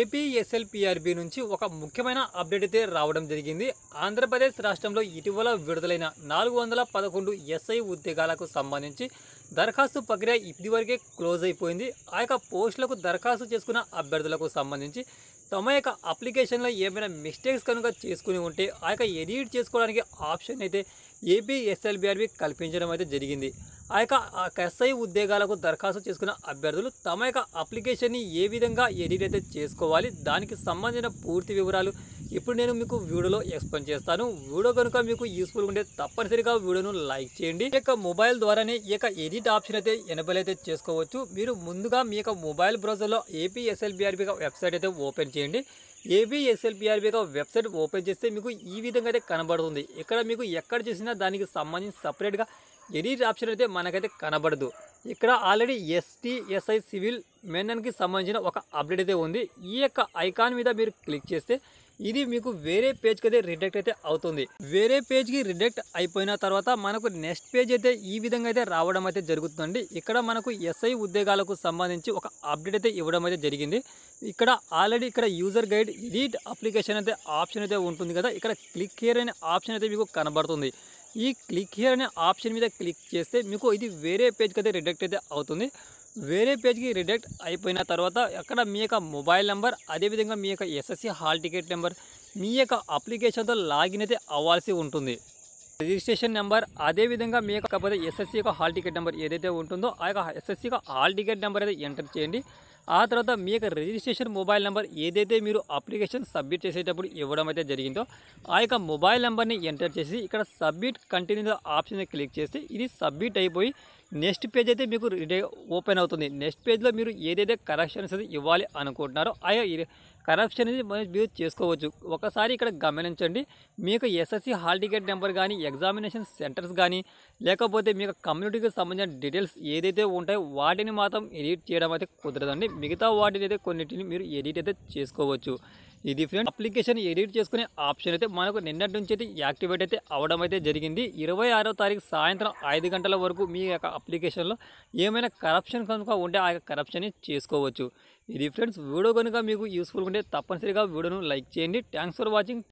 APSLPRB నుంచి ఒక ముఖ్యమైన అప్డేట్ అయితే రావడం జరిగింది ఆంధ్రప్రదేశ్ రాష్ట్రంలో ఇటీవల విడుదలైన నాలుగు వందల పదకొండు ఎస్ఐ ఉద్యోగాలకు సంబంధించి దరఖాస్తు ప్రక్రియ ఇప్పటివరకే క్లోజ్ అయిపోయింది ఆ యొక్క పోస్టులకు దరఖాస్తు చేసుకున్న అభ్యర్థులకు సంబంధించి తమ యొక్క అప్లికేషన్లో ఏమైనా మిస్టేక్స్ కనుక చేసుకుని ఉంటే ఆ యొక్క ఎడిట్ చేసుకోవడానికి ఆప్షన్ అయితే ఏపీఎస్ఎల్బిఆర్బి కల్పించడం అయితే జరిగింది ఆ యొక్క ఎస్ఐ ఉద్యోగాలకు దరఖాస్తు చేసుకున్న అభ్యర్థులు తమ యొక్క అప్లికేషన్ని ఏ విధంగా ఎడిట్ అయితే చేసుకోవాలి దానికి సంబంధించిన పూర్తి వివరాలు ఇప్పుడు నేను మీకు వీడియోలో ఎక్స్ప్లెయిన్ చేస్తాను వీడియో కనుక మీకు యూస్ఫుల్ ఉంటే తప్పనిసరిగా వీడియోను లైక్ చేయండి ఈ యొక్క మొబైల్ ద్వారానే ఈ యొక్క ఎడిట్ ఆప్షన్ అయితే ఎనబల్ అయితే చేసుకోవచ్చు మీరు ముందుగా మీ యొక్క మొబైల్ బ్రౌజర్లో ఏపీఎస్ఎల్బిఆర్బి వెబ్సైట్ అయితే ఓపెన్ చేయండి ఏబిఎస్ఎల్పిఆర్బి యొక్క వెబ్సైట్ ఓపెన్ చేస్తే మీకు ఈ విధంగా అయితే కనబడుతుంది ఇక్కడ మీకు ఎక్కడ చేసినా దానికి సంబంధించి సపరేట్గా ఎడిట్ ఆప్షన్ అయితే మనకైతే కనబడదు ఇక్కడ ఆల్రెడీ ఎస్టీ ఎస్ఐ సివిల్ మెన్కి సంబంధించిన ఒక అప్డేట్ అయితే ఉంది ఈ యొక్క ఐకాన్ మీద మీరు క్లిక్ చేస్తే ఇది మీకు వేరే పేజ్కి అయితే రిడక్ట్ అయితే అవుతుంది వేరే పేజ్కి రిడక్ట్ అయిపోయిన తర్వాత మనకు నెక్స్ట్ పేజ్ అయితే ఈ విధంగా అయితే రావడం అయితే జరుగుతుందండి ఇక్కడ మనకు ఎస్ఐ ఉద్యోగాలకు సంబంధించి ఒక అప్డేట్ అయితే ఇవ్వడం అయితే జరిగింది ఇక్కడ ఆల్రెడీ ఇక్కడ యూజర్ గైడ్ ఎడిట్ అప్లికేషన్ అయితే ఆప్షన్ అయితే ఉంటుంది కదా ఇక్కడ క్లిక్ హియర్ అనే ఆప్షన్ అయితే మీకు కనబడుతుంది ఈ క్లిక్ హియర్ అనే ఆప్షన్ మీద క్లిక్ చేస్తే మీకు ఇది వేరే పేజ్కి అయితే రిడక్ట్ అయితే అవుతుంది వేరే పేజ్కి రిడక్ట్ అయిపోయిన తర్వాత అక్కడ మీ యొక్క మొబైల్ నెంబర్ అదేవిధంగా మీ యొక్క ఎస్ఎస్సి హాల్ టికెట్ నెంబర్ మీ యొక్క అప్లికేషన్తో లాగిన్ అయితే అవ్వాల్సి ఉంటుంది రిజిస్ట్రేషన్ నెంబర్ అదేవిధంగా మీ యొక్క ఎస్ఎస్సి యొక్క హాల్ టికెట్ నెంబర్ ఏదైతే ఉంటుందో ఆ యొక్క ఎస్ఎస్సి యొక్క హాల్ టికెట్ నెంబర్ అయితే ఎంటర్ చేయండి ఆ తర్వాత మీ యొక్క రిజిస్ట్రేషన్ మొబైల్ నెంబర్ ఏదైతే మీరు అప్లికేషన్ సబ్మిట్ చేసేటప్పుడు ఇవ్వడం అయితే జరిగిందో ఆ యొక్క మొబైల్ నెంబర్ని ఎంటర్ చేసి ఇక్కడ సబ్మిట్ కంటిన్యూ ఆప్షన్ క్లిక్ చేస్తే ఇది సబ్మిట్ అయిపోయి నెక్స్ట్ పేజ్ అయితే మీకు ఓపెన్ అవుతుంది నెక్స్ట్ పేజ్లో మీరు ఏదైతే కరెక్షన్స్ అది ఇవ్వాలి అనుకుంటున్నారో అయ్యో కరప్షన్ అనేది మీరు చేసుకోవచ్చు ఒకసారి ఇక్కడ గమనించండి మీకు ఎస్ఎస్సి హాల్ టికెట్ నెంబర్ కానీ ఎగ్జామినేషన్ సెంటర్స్ కానీ లేకపోతే మీకు కమ్యూనిటీకి సంబంధించిన డీటెయిల్స్ ఏదైతే ఉంటాయో వాటిని మాత్రం ఎడిట్ చేయడం అయితే కుదరదండి మిగతా వాటిని అయితే కొన్నిటిని మీరు ఎడిట్ అయితే చేసుకోవచ్చు ఇది ఫ్రెండ్ అప్లికేషన్ ఎడిట్ చేసుకునే ఆప్షన్ అయితే మనకు నిన్నటి నుంచి అయితే యాక్టివేట్ అయితే అవడం అయితే జరిగింది ఇరవై ఆరో తారీఖు సాయంత్రం ఐదు గంటల వరకు మీ యొక్క అప్లికేషన్లో ఏమైనా కరప్షన్ కనుక ఉంటే ఆ యొక్క కరప్షన్ని చేసుకోవచ్చు ఇది ఫ్రెండ్స్ వీడియో కనుక మీకు యూస్ఫుల్ ఉంటే తప్పనిసరిగా వీడియోను లైక్ చేయండి థ్యాంక్స్ ఫర్ వాచింగ్